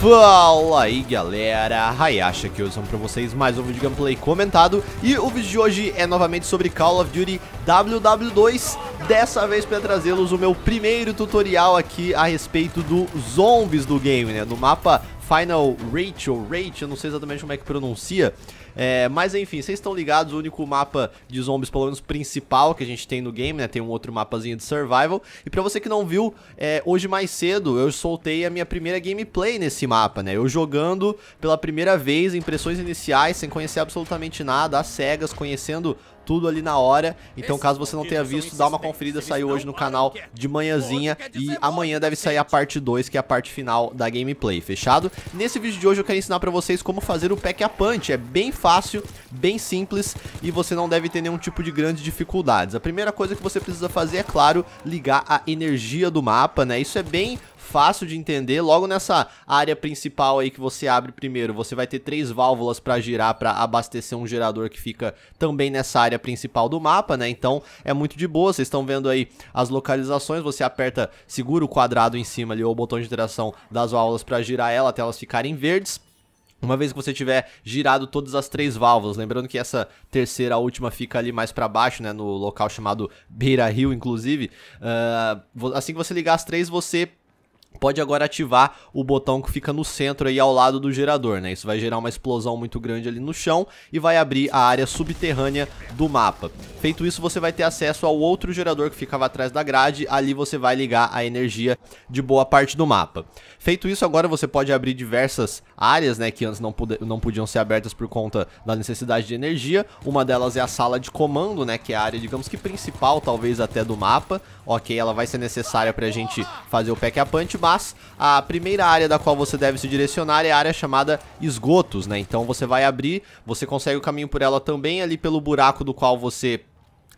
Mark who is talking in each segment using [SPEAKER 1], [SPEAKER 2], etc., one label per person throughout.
[SPEAKER 1] Fala aí galera, Hayashi aqui, eu sou pra vocês mais um vídeo gameplay comentado E o vídeo de hoje é novamente sobre Call of Duty WW2 Dessa vez pra trazê-los o meu primeiro tutorial aqui a respeito dos zombies do game, né Do mapa Final Rachel, Rachel, não sei exatamente como é que pronuncia, é, mas enfim, vocês estão ligados, o único mapa de zombies, pelo menos principal, que a gente tem no game, né? Tem um outro mapazinho de survival. E pra você que não viu, é, hoje mais cedo eu soltei a minha primeira gameplay nesse mapa, né? Eu jogando pela primeira vez, impressões iniciais, sem conhecer absolutamente nada, às cegas, conhecendo tudo ali na hora. Então, caso você não tenha visto, dá uma conferida. Saiu hoje no canal é de manhãzinha. É e amanhã é deve sair a parte 2, que é a parte final da gameplay, fechado? Nesse vídeo de hoje eu quero ensinar pra vocês como fazer o pack a punch. É bem fácil, bem simples e você não deve ter nenhum tipo de grandes dificuldades. A primeira coisa que você precisa fazer é, claro, ligar a energia do mapa, né? Isso é bem fácil de entender. Logo nessa área principal aí que você abre primeiro, você vai ter três válvulas para girar para abastecer um gerador que fica também nessa área principal do mapa, né? Então é muito de boa. Vocês estão vendo aí as localizações. Você aperta, segura o quadrado em cima ali ou o botão de interação das válvulas para girar ela até elas ficarem verdes. Uma vez que você tiver girado todas as três válvulas, lembrando que essa terceira, a última, fica ali mais para baixo, né, no local chamado Beira Rio, inclusive. Uh, assim que você ligar as três, você pode agora ativar o botão que fica no centro aí ao lado do gerador, né? Isso vai gerar uma explosão muito grande ali no chão e vai abrir a área subterrânea do mapa. Feito isso, você vai ter acesso ao outro gerador que ficava atrás da grade, ali você vai ligar a energia de boa parte do mapa. Feito isso, agora você pode abrir diversas áreas, né, que antes não, não podiam ser abertas por conta da necessidade de energia. Uma delas é a sala de comando, né, que é a área, digamos que principal, talvez até do mapa. Ok, ela vai ser necessária pra gente fazer o pack-a-punch, mas mas a primeira área da qual você deve se direcionar é a área chamada esgotos, né? Então você vai abrir, você consegue o caminho por ela também ali pelo buraco do qual você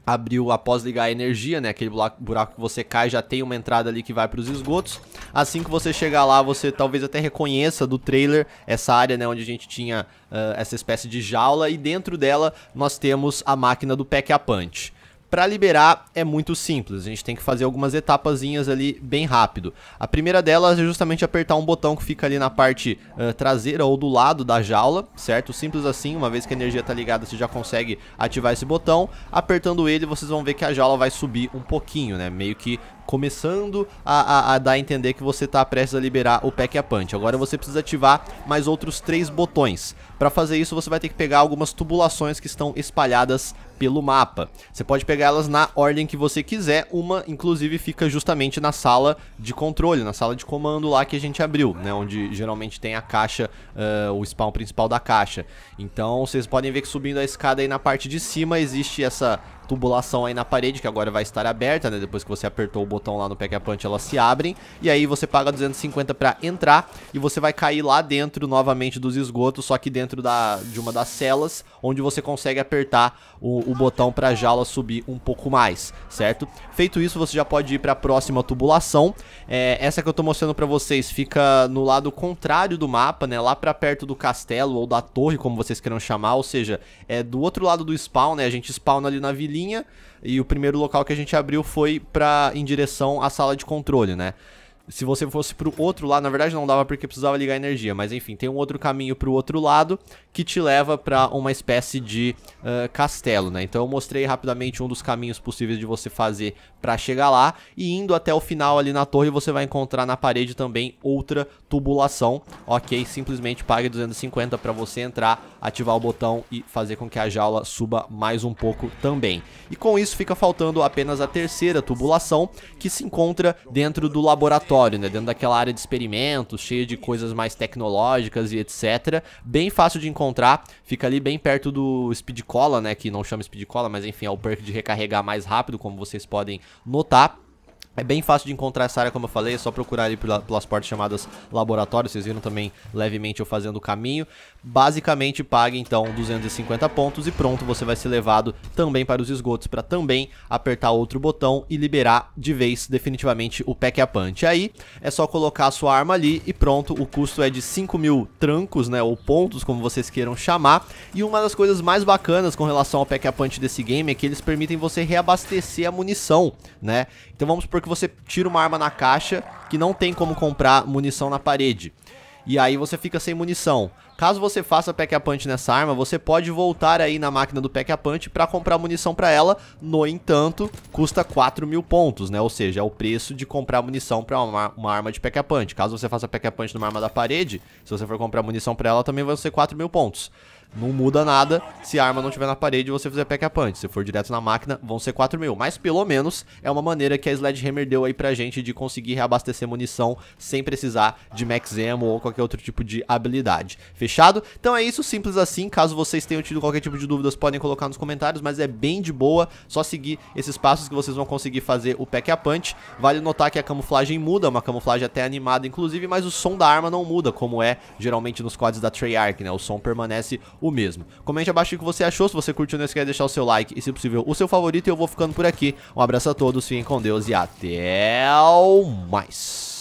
[SPEAKER 1] abriu após ligar a energia, né? Aquele buraco que você cai já tem uma entrada ali que vai para os esgotos. Assim que você chegar lá, você talvez até reconheça do trailer essa área, né? Onde a gente tinha uh, essa espécie de jaula e dentro dela nós temos a máquina do Pack a Punch. Para liberar é muito simples, a gente tem que fazer algumas etapazinhas ali bem rápido. A primeira delas é justamente apertar um botão que fica ali na parte uh, traseira ou do lado da jaula, certo? Simples assim, uma vez que a energia está ligada você já consegue ativar esse botão. Apertando ele vocês vão ver que a jaula vai subir um pouquinho, né? Meio que começando a, a, a, dar a entender que você está prestes a liberar o Pack a Punch. Agora você precisa ativar mais outros três botões. Para fazer isso, você vai ter que pegar algumas tubulações que estão espalhadas pelo mapa. Você pode pegar elas na ordem que você quiser, uma inclusive fica justamente na sala de controle, na sala de comando lá que a gente abriu, né, onde geralmente tem a caixa, uh, o spawn principal da caixa. Então vocês podem ver que subindo a escada aí na parte de cima existe essa tubulação aí na parede, que agora vai estar aberta, né? Depois que você apertou o botão lá no Pack a Punch, elas se abrem. E aí você paga 250 para entrar e você vai cair lá dentro novamente dos esgotos, só que dentro da, de uma das celas, onde você consegue apertar o, o botão para já jaula subir um pouco mais, certo? Feito isso, você já pode ir para a próxima tubulação. É, essa que eu tô mostrando para vocês fica no lado contrário do mapa, né? Lá para perto do castelo ou da torre, como vocês queiram chamar, ou seja, é do outro lado do spawn, né? A gente spawna ali na vilinha linha. E o primeiro local que a gente abriu foi para em direção à sala de controle, né? se você fosse pro outro lado, na verdade não dava porque precisava ligar energia, mas enfim, tem um outro caminho pro outro lado que te leva para uma espécie de uh, castelo, né? Então eu mostrei rapidamente um dos caminhos possíveis de você fazer para chegar lá e indo até o final ali na torre você vai encontrar na parede também outra tubulação, ok? Simplesmente pague 250 para você entrar, ativar o botão e fazer com que a jaula suba mais um pouco também. E com isso fica faltando apenas a terceira tubulação que se encontra dentro do laboratório laboratório, né? Dentro daquela área de experimentos, cheia de coisas mais tecnológicas e etc. Bem fácil de encontrar, fica ali bem perto do Speed Cola, né? Que não chama Speed Cola, mas enfim, é o perk de recarregar mais rápido, como vocês podem notar. É bem fácil de encontrar essa área, como eu falei, é só procurar ali pelas portas chamadas laboratório, vocês viram também levemente eu fazendo o caminho. Basicamente, pague então 250 pontos e pronto, você vai ser levado também para os esgotos, para também apertar outro botão e liberar de vez definitivamente o pack a punch. Aí é só colocar a sua arma ali e pronto, o custo é de 5 mil trancos, né, ou pontos, como vocês queiram chamar. E uma das coisas mais bacanas com relação ao pack a punch desse game é que eles permitem você reabastecer a munição, né. Então vamos por que você tira uma arma na caixa que não tem como comprar munição na parede. E aí você fica sem munição. Caso você faça pack a punch nessa arma, você pode voltar aí na máquina do pack a punch para comprar munição para ela. No entanto, custa 4 mil pontos, né? Ou seja, é o preço de comprar munição para uma, uma, arma de pack a punch. Caso você faça pack a punch numa arma da parede, se você for comprar munição para ela, também vai ser 4 mil pontos. Não muda nada se a arma não estiver na parede e você fizer pack a punch. Se for direto na máquina, vão ser 4 mil. Mas pelo menos é uma maneira que a Sledgehammer deu aí pra gente de conseguir reabastecer munição sem precisar de max ammo ou qualquer outro tipo de habilidade. Fechado? Então é isso, simples assim. Caso vocês tenham tido qualquer tipo de dúvidas, podem colocar nos comentários, mas é bem de boa, só seguir esses passos que vocês vão conseguir fazer o pack a punch. Vale notar que a camuflagem muda, uma camuflagem até animada inclusive, mas o som da arma não muda, como é geralmente nos quadros da Treyarch, né? O som permanece o mesmo. Comente abaixo o que você achou, se você curtiu, não esquece de deixar o seu like e, se possível, o seu favorito. E eu vou ficando por aqui. Um abraço a todos, fiquem com Deus e até mais!